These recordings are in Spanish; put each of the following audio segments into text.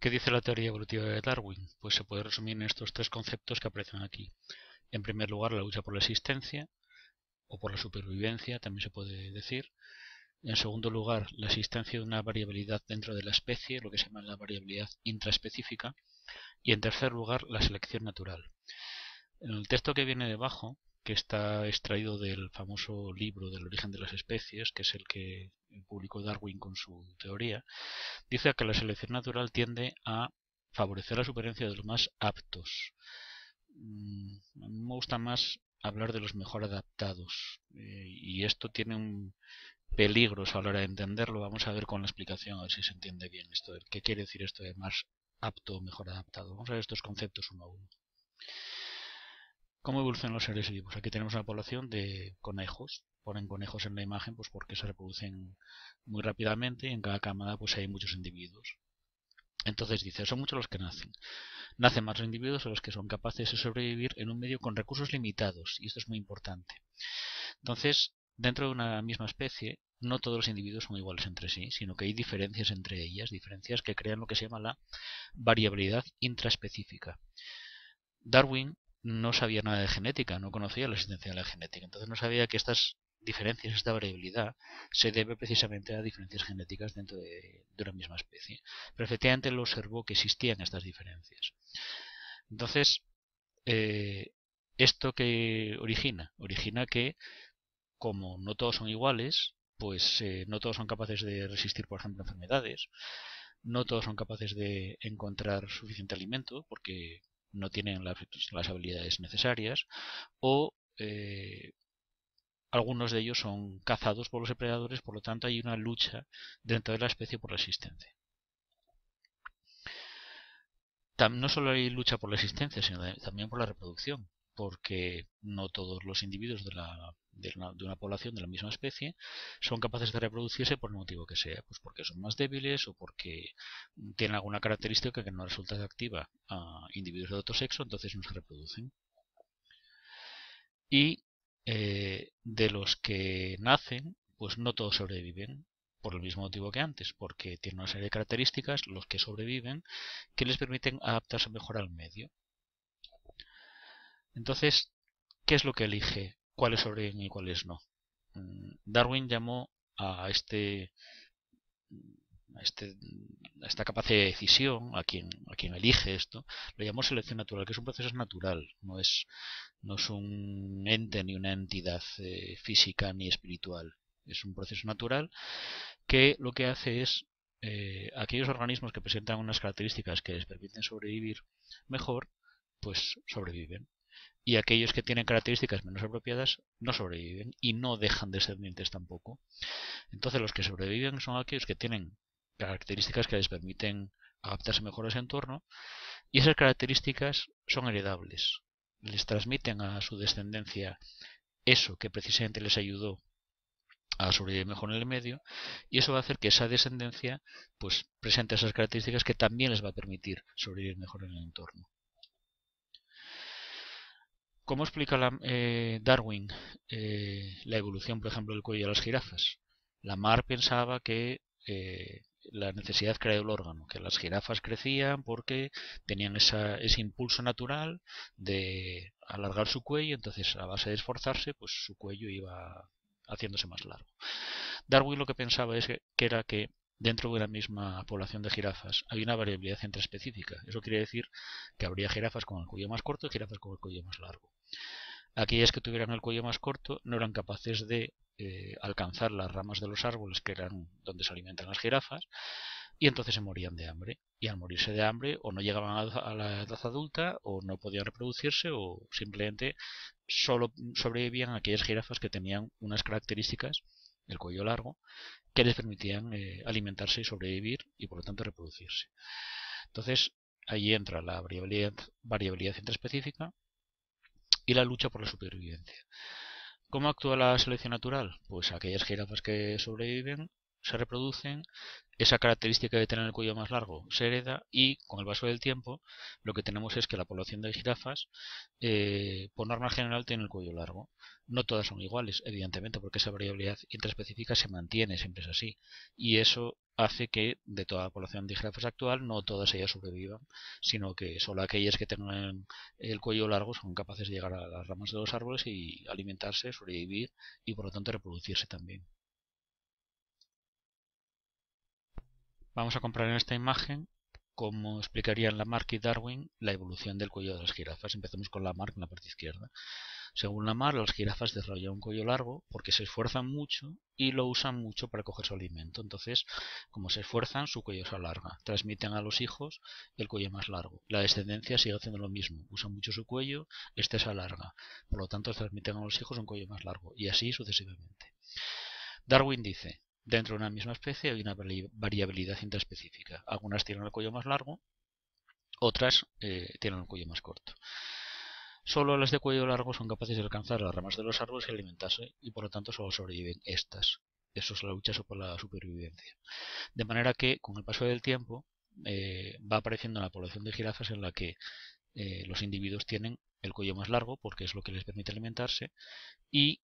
¿Qué dice la teoría evolutiva de Darwin? Pues se puede resumir en estos tres conceptos que aparecen aquí. En primer lugar, la lucha por la existencia o por la supervivencia, también se puede decir. En segundo lugar, la existencia de una variabilidad dentro de la especie, lo que se llama la variabilidad intraespecífica. Y en tercer lugar, la selección natural. En el texto que viene debajo que está extraído del famoso libro del origen de las especies, que es el que publicó Darwin con su teoría, dice que la selección natural tiende a favorecer la supervivencia de los más aptos. Mm, a me gusta más hablar de los mejor adaptados eh, y esto tiene un peligro a la hora de entenderlo. Vamos a ver con la explicación a ver si se entiende bien esto. ¿Qué quiere decir esto de más apto o mejor adaptado? Vamos a ver estos conceptos uno a uno. ¿Cómo evolucionan los seres vivos? Aquí tenemos una población de conejos. Ponen conejos en la imagen pues porque se reproducen muy rápidamente y en cada cámara pues hay muchos individuos. Entonces dice, son muchos los que nacen. Nacen más individuos a los que son capaces de sobrevivir en un medio con recursos limitados, y esto es muy importante. Entonces, dentro de una misma especie, no todos los individuos son iguales entre sí, sino que hay diferencias entre ellas, diferencias que crean lo que se llama la variabilidad intraspecífica. Darwin no sabía nada de genética, no conocía la existencia de la genética, entonces no sabía que estas diferencias, esta variabilidad, se debe precisamente a diferencias genéticas dentro de, una misma especie. Pero efectivamente lo observó que existían estas diferencias. Entonces, eh, ¿esto que origina? Origina que, como no todos son iguales, pues eh, no todos son capaces de resistir, por ejemplo, enfermedades, no todos son capaces de encontrar suficiente alimento, porque no tienen las, habilidades necesarias o eh, algunos de ellos son cazados por los depredadores, por lo tanto hay una lucha dentro de la especie por la existencia. No solo hay lucha por la existencia, sino también por la reproducción, porque no todos los individuos de la de una, población de la misma especie son capaces de reproducirse por el motivo que sea, pues porque son más débiles o porque tienen alguna característica que no resulta atractiva a individuos de otro sexo, entonces no se reproducen. Y eh, de los que nacen, pues no todos sobreviven por el mismo motivo que antes, porque tienen una serie de características, los que sobreviven, que les permiten adaptarse mejor al medio. Entonces, ¿qué es lo que elige cuáles sobreviven y cuáles no. Mm, Darwin llamó a este, este esta capacidad de decisión, a quien, a quien elige esto, lo llamó selección natural, que es un proceso natural, no es, no es un ente ni una entidad eh, física ni espiritual. Es un proceso natural que lo que hace es eh, aquellos organismos que presentan unas características que les permiten sobrevivir mejor, pues sobreviven y aquellos que tienen características menos apropiadas no sobreviven y no dejan descendientes tampoco. Entonces los que sobreviven son aquellos que tienen características que les permiten adaptarse mejor a ese entorno y esas características son heredables. Les transmiten a su descendencia eso que precisamente les ayudó a sobrevivir mejor en el medio y eso va a hacer que esa descendencia pues presente esas características que también les va a permitir sobrevivir mejor en el entorno. ¿Cómo explica eh, Darwin eh, la evolución, por ejemplo, del cuello de las jirafas? Lamar pensaba que eh, la necesidad creaba el órgano, que las jirafas crecían porque tenían ese impulso natural de alargar su cuello, entonces a base de esforzarse, pues su cuello iba haciéndose más largo. Darwin lo que pensaba es que era que dentro de la misma población de jirafas hay una variabilidad específica. Eso quiere decir que habría jirafas con el cuello más corto y jirafas con el cuello más largo. Aquellas que tuvieran el cuello más corto no eran capaces de eh, alcanzar las ramas de los árboles que eran donde se alimentan las jirafas y entonces se morían de hambre. Y al morirse de hambre o no llegaban a la edad adulta o no podían reproducirse o simplemente solo sobrevivían aquellas jirafas que tenían unas características el cuello largo, que les permitían eh, alimentarse y sobrevivir y por lo tanto reproducirse. Entonces, ahí entra la variabilidad, variabilidad específica y la lucha por la supervivencia. ¿Cómo actúa la selección natural? Pues aquellas jirafas que sobreviven se reproducen, esa característica de tener el cuello más largo se hereda y con el paso del tiempo lo que tenemos es que la población de jirafas eh, por norma general tiene el cuello largo. No todas son iguales, evidentemente, porque esa variabilidad intraespecífica se mantiene, siempre es así. Y eso hace que de toda la población de jirafas actual no todas ellas sobrevivan, sino que solo aquellas que tengan el cuello largo son capaces de llegar a las ramas de los árboles y alimentarse, sobrevivir y por lo tanto reproducirse también. Vamos a comprar en esta imagen como explicarían Lamarck y Darwin la evolución del cuello de las jirafas. Empecemos con Lamarck en la parte izquierda. Según Lamarck, las jirafas desarrollan un cuello largo porque se esfuerzan mucho y lo usan mucho para coger su alimento. Entonces, como se esfuerzan, su cuello se alarga. Transmiten a los hijos el cuello más largo. La descendencia sigue haciendo lo mismo. Usan mucho su cuello, este se alarga. Por lo tanto, transmiten a los hijos un cuello más largo. Y así sucesivamente. Darwin dice, Dentro de una misma especie hay una variabilidad intraspecífica. Algunas tienen el cuello más largo, otras eh, tienen el cuello más corto. Solo las de cuello largo son capaces de alcanzar las ramas de los árboles y alimentarse, y por lo tanto solo sobreviven estas. Eso es la lucha por la supervivencia. De manera que, con el paso del tiempo, eh, va apareciendo la población de jirafas en la que eh, los individuos tienen el cuello más largo, porque es lo que les permite alimentarse, y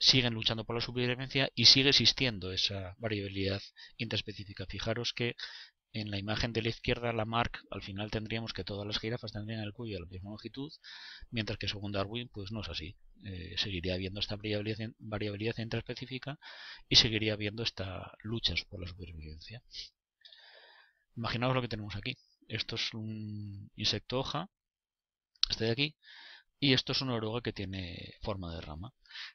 siguen luchando por la supervivencia y sigue existiendo esa variabilidad interespecífica. Fijaros que en la imagen de la izquierda, la Mark, al final tendríamos que todas las jirafas tendrían el cuello a la misma longitud, mientras que según Darwin, pues no es así. Eh, seguiría habiendo esta variabilidad, intraspecífica y seguiría habiendo esta luchas por la supervivencia. Imaginaos lo que tenemos aquí. Esto es un insecto hoja, este de aquí, y esto es una oruga que tiene forma de rama.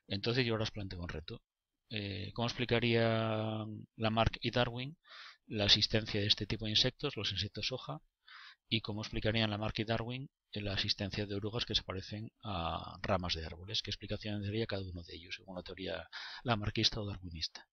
Entonces yo ahora os planteo un reto. Eh, ¿Cómo explicarían Lamarck y Darwin la existencia de este tipo de insectos, los insectos hoja? ¿Y cómo explicarían Lamarck y Darwin la existencia de orugas que se parecen a ramas de árboles? ¿Qué explicación daría cada uno de ellos según la teoría lamarquista o darwinista?